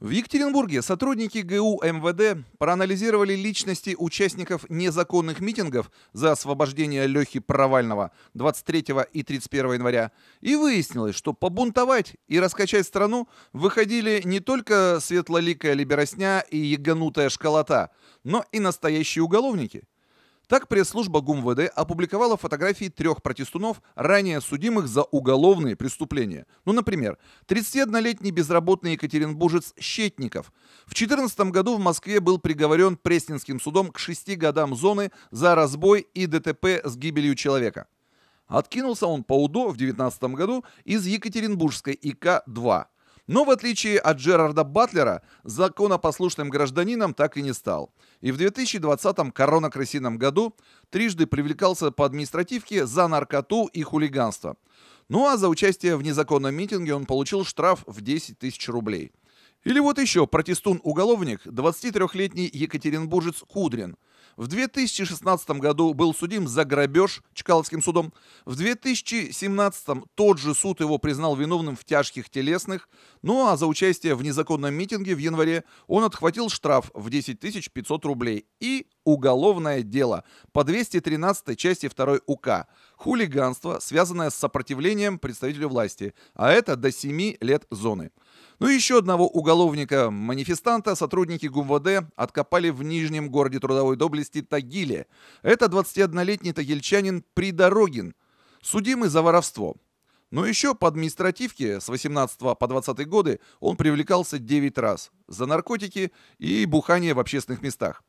В Екатеринбурге сотрудники ГУ МВД проанализировали личности участников незаконных митингов за освобождение Лехи Провального 23 и 31 января. И выяснилось, что побунтовать и раскачать страну выходили не только светлоликая либеросня и яганутая школота, но и настоящие уголовники – так пресс-служба ГУМВД опубликовала фотографии трех протестунов, ранее судимых за уголовные преступления. Ну, например, 31-летний безработный екатеринбуржец Щетников. В 2014 году в Москве был приговорен Пресненским судом к шести годам зоны за разбой и ДТП с гибелью человека. Откинулся он по УДО в 2019 году из Екатеринбургской ИК-2. Но в отличие от Джерарда Батлера, законопослушным гражданином так и не стал. И в 2020-м коронакрысином году трижды привлекался по административке за наркоту и хулиганство. Ну а за участие в незаконном митинге он получил штраф в 10 тысяч рублей. Или вот еще протестун-уголовник, 23-летний екатеринбуржец Кудрин – в 2016 году был судим за грабеж Чкаловским судом. В 2017 тот же суд его признал виновным в тяжких телесных. Ну а за участие в незаконном митинге в январе он отхватил штраф в 10 500 рублей и уголовное дело по 213 части 2 УК «Хулиганство, связанное с сопротивлением представителю власти», а это до 7 лет зоны. Ну и еще одного уголовника-манифестанта сотрудники ГУМВД откопали в нижнем городе трудовой доблести Тагиле. Это 21-летний тагильчанин Придорогин, судимый за воровство. Но еще по административке с 18 по 20 годы он привлекался 9 раз за наркотики и бухание в общественных местах.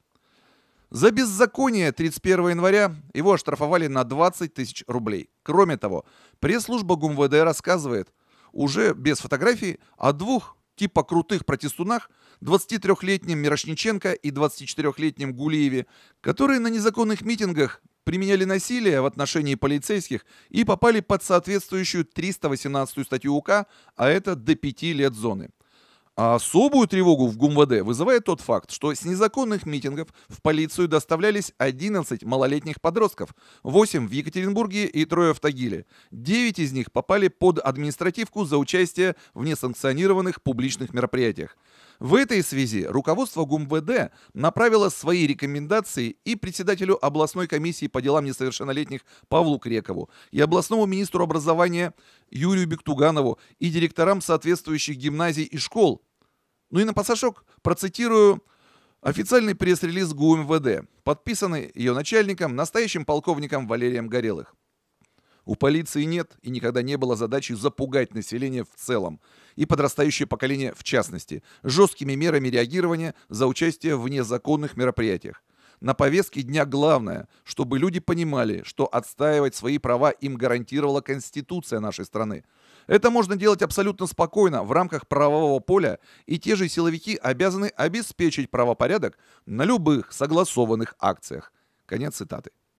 За беззаконие 31 января его оштрафовали на 20 тысяч рублей. Кроме того, пресс-служба ГУМВД рассказывает, уже без фотографий, о двух типа крутых протестунах, 23-летнем Мирошниченко и 24-летнем Гулиеве, которые на незаконных митингах применяли насилие в отношении полицейских и попали под соответствующую 318 статью УК, а это до 5 лет зоны. А особую тревогу в ГУМВД вызывает тот факт, что с незаконных митингов в полицию доставлялись 11 малолетних подростков, 8 в Екатеринбурге и трое в Тагиле. 9 из них попали под административку за участие в несанкционированных публичных мероприятиях. В этой связи руководство ГУМВД направило свои рекомендации и председателю областной комиссии по делам несовершеннолетних Павлу Крекову, и областному министру образования Юрию Бектуганову, и директорам соответствующих гимназий и школ, ну и на посошок процитирую Официальный пресс-релиз ГУ МВД, подписанный ее начальником, настоящим полковником Валерием Горелых. У полиции нет и никогда не было задачи запугать население в целом и подрастающее поколение в частности, жесткими мерами реагирования за участие в незаконных мероприятиях. На повестке дня главное, чтобы люди понимали, что отстаивать свои права им гарантировала Конституция нашей страны. Это можно делать абсолютно спокойно в рамках правового поля, и те же силовики обязаны обеспечить правопорядок на любых согласованных акциях. Конец цитаты.